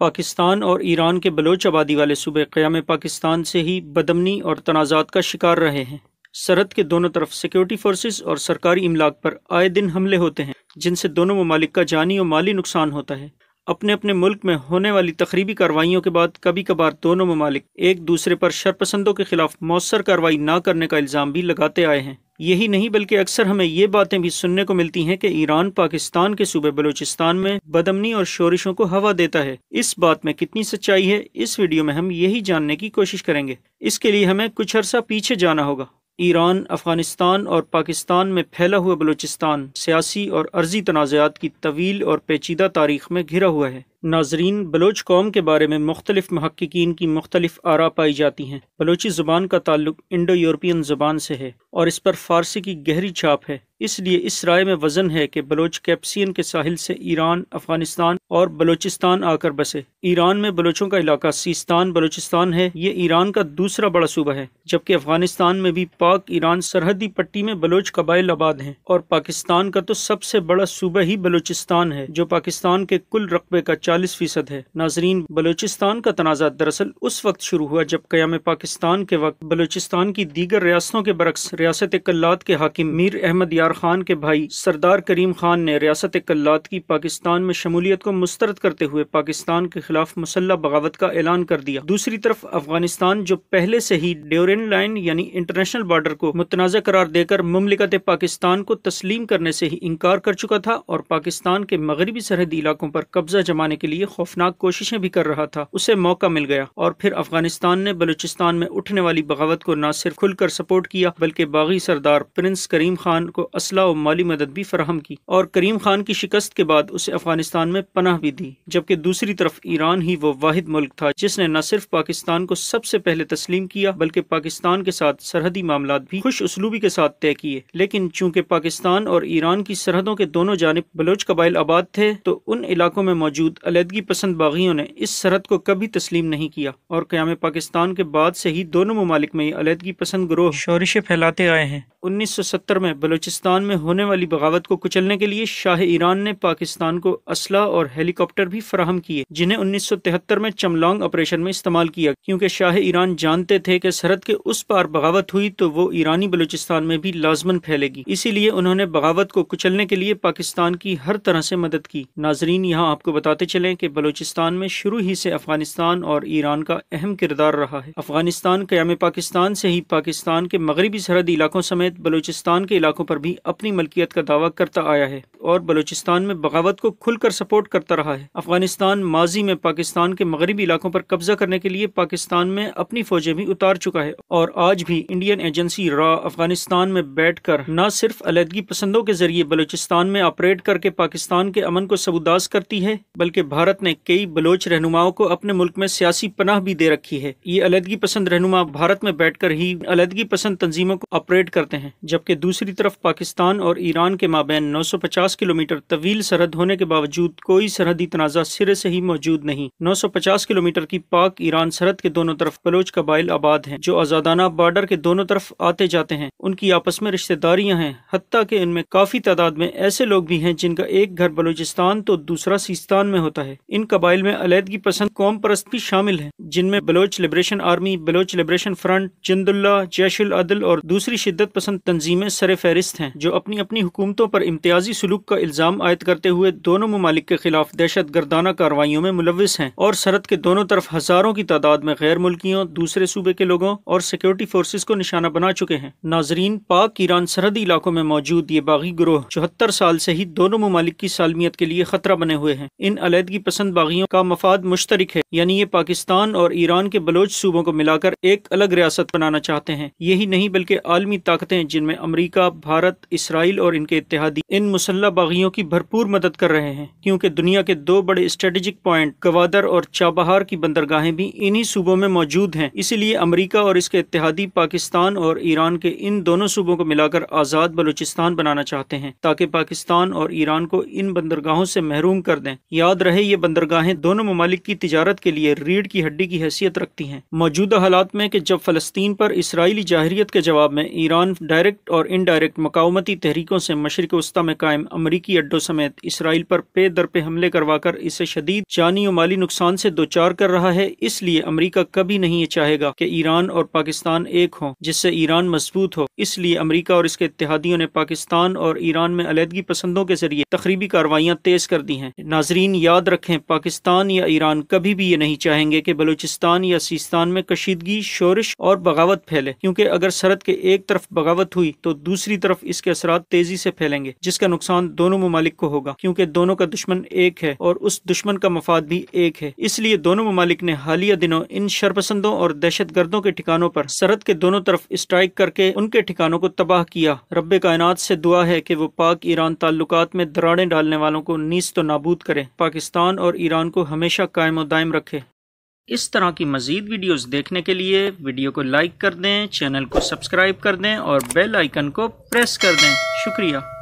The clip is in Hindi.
पाकिस्तान और ईरान के बलोच आबादी वाले सूबे क़्याम पाकिस्तान से ही बदमनी और तनाज़ात का शिकार रहे हैं सरहद के दोनों तरफ सिक्योरिटी फोर्सेज और सरकारी इमलाक पर आए दिन हमले होते हैं जिनसे दोनों ममालिक का जानी और माली नुकसान होता है अपने अपने मुल्क में होने वाली तकरीबी कार्रवाइयों के बाद कभी कभार दोनों ममालिक एक दूसरे पर शरपसंदों के खिलाफ मौसर कार्रवाई ना करने का इल्ज़ाम भी लगाते आए हैं यही नहीं बल्कि अक्सर हमें ये बातें भी सुनने को मिलती हैं कि ईरान पाकिस्तान के सूबे बलूचिस्तान में बदमनी और शोरिशों को हवा देता है इस बात में कितनी सच्चाई है इस वीडियो में हम यही जानने की कोशिश करेंगे इसके लिए हमें कुछ अरसा पीछे जाना होगा ईरान अफगानिस्तान और पाकिस्तान में फैला हुआ बलूचिस्तान सियासी और अर्जी तनाज़ात की तवील और पेचीदा तारीख में घिरा हुआ है नाजरीन बलोच कौम के बारे में मुख्तलिफ महक्कीन की मुख्तलिफ आरा पाई जाती हैं बलोची ज़ुबान का ताल्लुक इंडो यूरोपियन ज़ुबान से है और इस पर फारसी की गहरी छाप है इसलिए इस राय में वजन है कि बलोच कैप्सियन के साहिल से ईरान अफगानिस्तान और बलोचिस्तान आकर बसे ईरान में बलोचों का इलाका सीस्तान बलोचिस्तान है ये ईरान का दूसरा बड़ा सूबा है जबकि अफगानिस्तान में भी पाक ईरान सरहदी पट्टी में बलोच कबाइल आबाद हैं और पाकिस्तान का तो सबसे बड़ा सूबा ही बलोचिस्तान है जो पाकिस्तान के कुल रकबे का चालीस फीसद है नाजरीन बलोचिस्तान का तनाज़ा दरअसल उस वक्त शुरू हुआ जब कयाम पाकिस्तान के वक्त बलोचिस्तान की दीगर रियासतों के बरक्स रियासत कल्लात के हाकिम मीर अहमद यार खान के भाई सरदार करीम खान ने रियासत कल्लात की पाकिस्तान में शमूलियत को मुस्तरद करते हुए पाकिस्तान के खिलाफ मुसल्ह बगावत का ऐलान कर दिया दूसरी तरफ अफगानिस्तान जो पहले से ही ड्योरन लाइन यानी इंटरनेशनल बॉर्डर को मुतनाज़ करार देकर ममलिकत पाकिस्तान को तस्लीम करने से ही इनकार कर चुका था और पाकिस्तान के मगरबी सरहदी इलाकों पर कब्जा जमाने के लिए खौफनाक कोशिशें भी कर रहा था उसे मौका मिल गया और फिर अफगानिस्तान ने बलूचिस्तान में उठने वाली बगावत को न सिर्फ खुलकर सपोर्ट किया बल्कि बागी सरदार प्रिंस करीम खान को असला और माली मदद भी फराहम की और करीम खान की शिकस्त के बाद उसे अफगानिस्तान में पनाह भी दी जबकि दूसरी तरफ ईरान ही वो वाहिद मुल्क था जिसने न सिर्फ पाकिस्तान को सबसे पहले तस्लीम किया बल्कि पाकिस्तान के साथ सरहदी मामला भी खुश उसलूबी के साथ तय किए लेकिन चूंकि पाकिस्तान और ईरान की सरहदों के दोनों जानब बलोच कबाइल आबाद थे तो उन इलाकों में मौजूद अलीदगी पसंद बागियों ने इस सरहद को कभी तस्लीम नहीं किया और क्याम पाकिस्तान के बाद से ही दोनों ममालिक में अलीदगी पसंद ग्रोह शोरिशें फैलाते आए हैं 1970 में बलूचिस्तान में होने वाली बगावत को कुचलने के लिए शाह ईरान ने पाकिस्तान को असला और हेलीकॉप्टर भी फराहम किए जिन्हें 1973 में चमलोंग ऑपरेशन में इस्तेमाल किया क्योंकि शाह ईरान जानते थे कि सरहद के उस पार बगावत हुई तो वो ईरानी बलूचिस्तान में भी लाजमन फैलेगी इसीलिए उन्होंने बगावत को कुचलने के लिए पाकिस्तान की हर तरह से मदद की नाजरीन यहाँ आपको बताते चले चलें कि बलूचिस्तान में शुरू ही से अफगानिस्तान और ईरान का अहम किरदार रहा है अफगानिस्तान क्याम पाकिस्तान से ही पाकिस्तान के मगरबी सरहदी इलाकों समेत बलूचिस्तान के इलाकों पर भी अपनी मलकियत का दावा करता आया है और बलूचिस्तान में बगावत को खुलकर सपोर्ट करता रहा है अफगानिस्तान माजी में पाकिस्तान के मगरबी इलाकों पर कब्जा करने के लिए पाकिस्तान में अपनी फौजें भी उतार चुका है और आज भी इंडियन एजेंसी रॉ अफगानिस्तान में बैठ कर न सिर्फ अलीदगी पसंदों के जरिए बलोचिस्तान में ऑपरेट करके पाकिस्तान के अमन को सबुदास करती है बल्कि भारत ने कई बलोच रहनुमाओं को अपने मुल्क में सियासी पनाह भी दे रखी है ये अलीदगी पसंद रहनुमा भारत में बैठ कर ही अलीदगी पसंद तंजीमों को ऑपरेट करते हैं जबकि दूसरी तरफ पाकिस्तान और ईरान के माबेन नौ सौ पचास 950 किलोमीटर तवील सरहद होने के बावजूद कोई सरहदी तनाजा सिरे से ही मौजूद नहीं 950 किलोमीटर की पाक ईरान सरहद के दोनों तरफ बलोच कबाइल आबाद हैं जो आजादाना बॉर्डर के दोनों तरफ आते जाते हैं उनकी आपस में रिश्तेदारियां हैं हती के इनमें काफी तादाद में ऐसे लोग भी हैं जिनका एक घर बलोचिस्तान तो दूसरा सिस्तान में होता है इन कबाइल में अलीदगी पसंद कौम परस्त भी शामिल है जिनमें Baloch liberation army Baloch liberation front Jundallah Jaishul Adl और दूसरी शिद्दत पसंद तंजीमें सर फहरिस्त हैं जो अपनी अपनी हुकूमतों पर इम्तियाजी सलूक तशब का इल्ज़ाम आयद करते हुए दोनों ममालिक के खिलाफ दहशत गर्दाना कार्रवाइयों में मुलविस हैं और सरहद के दोनों तरफ हज़ारों की तादाद में गैर मुल्कियों दूसरे सूबे के लोगों और सिक्योरिटी फोर्सेज को निशाना बना चुके हैं नाजरीन पाक ईरान सरहदी इलाकों में मौजूद ये बागी ग्रोह चौहत्तर साल से ही दोनों ममालिक की सालमियत के लिए खतरा बने हुए हैं इन अलीदगी पसंद बागियों का मफाद मुश्तरक है यानी ये पाकिस्तान और ईरान के बलोच सूबों को मिलाकर एक अलग रियासत बनाना चाहते हैं यही नहीं बल्कि आलमी ताकतें जिनमें अमरीका भारत इसराइल और इनके इतिहादी इन मुसल्ह चाबा बागियों की भरपूर मदद कर रहे हैं क्योंकि दुनिया के दो बड़े स्ट्रेटेजिक पॉइंट गवादर और चाबहार की बंदरगाहें भी इन्हीं सूबों में मौजूद हैं इसीलिए अमरीका और इसके इतिहादी पाकिस्तान और ईरान के इन दोनों सूबों को मिलाकर आज़ाद बलूचिस्तान बनाना चाहते हैं ताकि पाकिस्तान और ईरान को इन बंदरगाहों से महरूम कर दें याद रहे ये बंदरगाहें दोनों ममालिक की तजारत के लिए रीढ़ की हड्डी की हैसियत रखती हैं मौजूदा हालात में कि जब फलस्तीन पर इसराइली जाहिरियत के जवाब में ईरान डायरेक्ट और इनडायरेक्ट मकामती तहरीकों से मशरक वस्ता में कायम अमरीकी अड्डों समेत इसराइल पर पे दर पे हमले करवाकर इसे शदीद जानी और माली नुकसान से दो चार कर रहा है इसलिए अमरीका कभी नहीं ये चाहेगा की ईरान और पाकिस्तान एक हो जिससे ईरान मजबूत हो इसलिए अमरीका और इसके इतिहादियों ने पाकिस्तान और ईरान में अलीदगी पसंदों के जरिए तकरीबी कार्रवाइयाँ तेज कर दी है नाजरीन याद रखें पाकिस्तान या ईरान कभी भी ये नहीं चाहेंगे की बलूचिस्तान या सिस्तान में कशीदगी शोरश और बगावत फैले क्यूँकी अगर सरहद के एक तरफ बगावत हुई तो दूसरी तरफ इसके असरा तेजी से फैलेंगे जिसका नुकसान दोनों ममालिक को होगा क्योंकि दोनों का दुश्मन एक है और उस दुश्मन का मफाद भी एक है इसलिए दोनों ममालिक ने हालिया दिनों इन शरपसंदों और दहशत गर्दों के ठिकानों पर सरहद के दोनों तरफ स्ट्राइक करके उनके ठिकानों को तबाह किया रब कायनात से दुआ है कि वो पाक ईरान ताल्लुक में दराड़े डालने वालों को नीस तो नाबूद करें पाकिस्तान और ईरान को हमेशा कायम दायम रखे इस तरह की मज़ीद वीडियोस देखने के लिए वीडियो को लाइक कर दें चैनल को सब्सक्राइब कर दें और बेल आइकन को प्रेस कर दें शुक्रिया